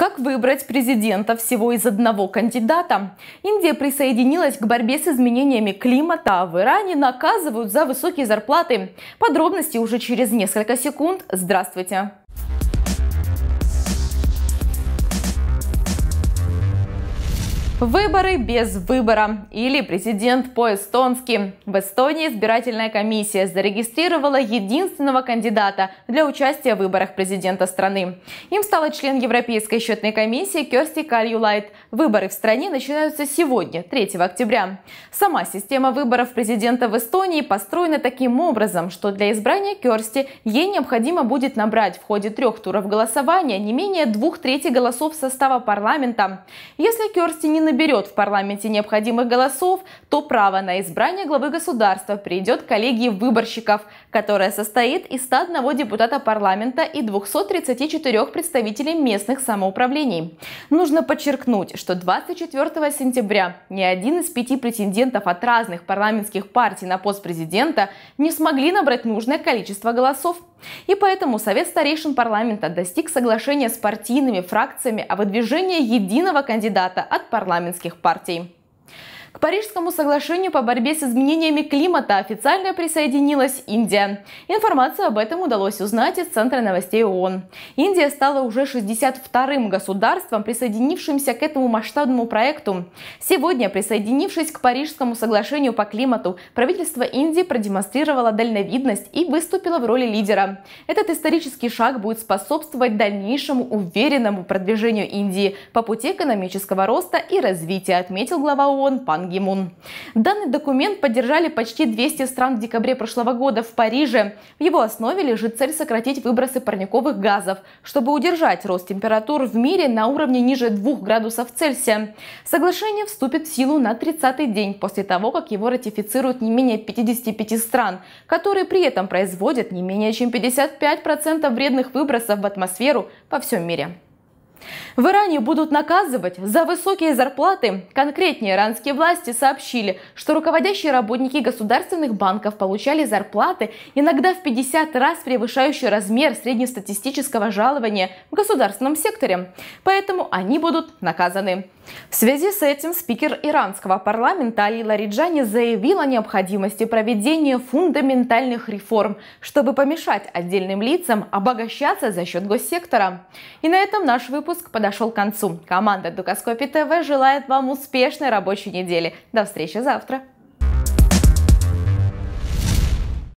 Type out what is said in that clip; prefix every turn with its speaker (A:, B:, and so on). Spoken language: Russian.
A: Как выбрать президента всего из одного кандидата? Индия присоединилась к борьбе с изменениями климата, а в Иране наказывают за высокие зарплаты. Подробности уже через несколько секунд. Здравствуйте! Выборы без выбора или президент по-эстонски. В Эстонии избирательная комиссия зарегистрировала единственного кандидата для участия в выборах президента страны. Им стала член Европейской счетной комиссии Керсти Кальюлайт. Выборы в стране начинаются сегодня, 3 октября. Сама система выборов президента в Эстонии построена таким образом, что для избрания Керсти ей необходимо будет набрать в ходе трех туров голосования не менее двух трети голосов состава парламента. Если Керсти не на наберет в парламенте необходимых голосов, то право на избрание главы государства придет коллегии выборщиков, которая состоит из 101 депутата парламента и 234 представителей местных самоуправлений. Нужно подчеркнуть, что 24 сентября ни один из пяти претендентов от разных парламентских партий на пост президента не смогли набрать нужное количество голосов. И поэтому Совет старейшин парламента достиг соглашения с партийными фракциями о выдвижении единого кандидата от парламента парламентских партий. К Парижскому соглашению по борьбе с изменениями климата официально присоединилась Индия. Информацию об этом удалось узнать из Центра новостей ООН. Индия стала уже 62-м государством, присоединившимся к этому масштабному проекту. Сегодня, присоединившись к Парижскому соглашению по климату, правительство Индии продемонстрировало дальновидность и выступило в роли лидера. Этот исторический шаг будет способствовать дальнейшему уверенному продвижению Индии по пути экономического роста и развития, отметил глава ООН Пан Пан Ги Мун. Данный документ поддержали почти 200 стран в декабре прошлого года в Париже. В его основе лежит цель сократить выбросы парниковых газов, чтобы удержать рост температур в мире на уровне ниже 2 градусов Цельсия. Соглашение вступит в силу на 30-й день после того, как его ратифицируют не менее 55 стран, которые при этом производят не менее чем 55% вредных выбросов в атмосферу по всем мире. В Иране будут наказывать за высокие зарплаты. Конкретнее, иранские власти сообщили, что руководящие работники государственных банков получали зарплаты, иногда в 50 раз превышающие размер среднестатистического жалования в государственном секторе. Поэтому они будут наказаны. В связи с этим спикер иранского парламента Али Лариджани заявил о необходимости проведения фундаментальных реформ, чтобы помешать отдельным лицам обогащаться за счет госсектора. И на этом наш выпуск выпуск подошел к концу. Команда Дукоскопи ТВ желает вам успешной рабочей недели. До встречи завтра!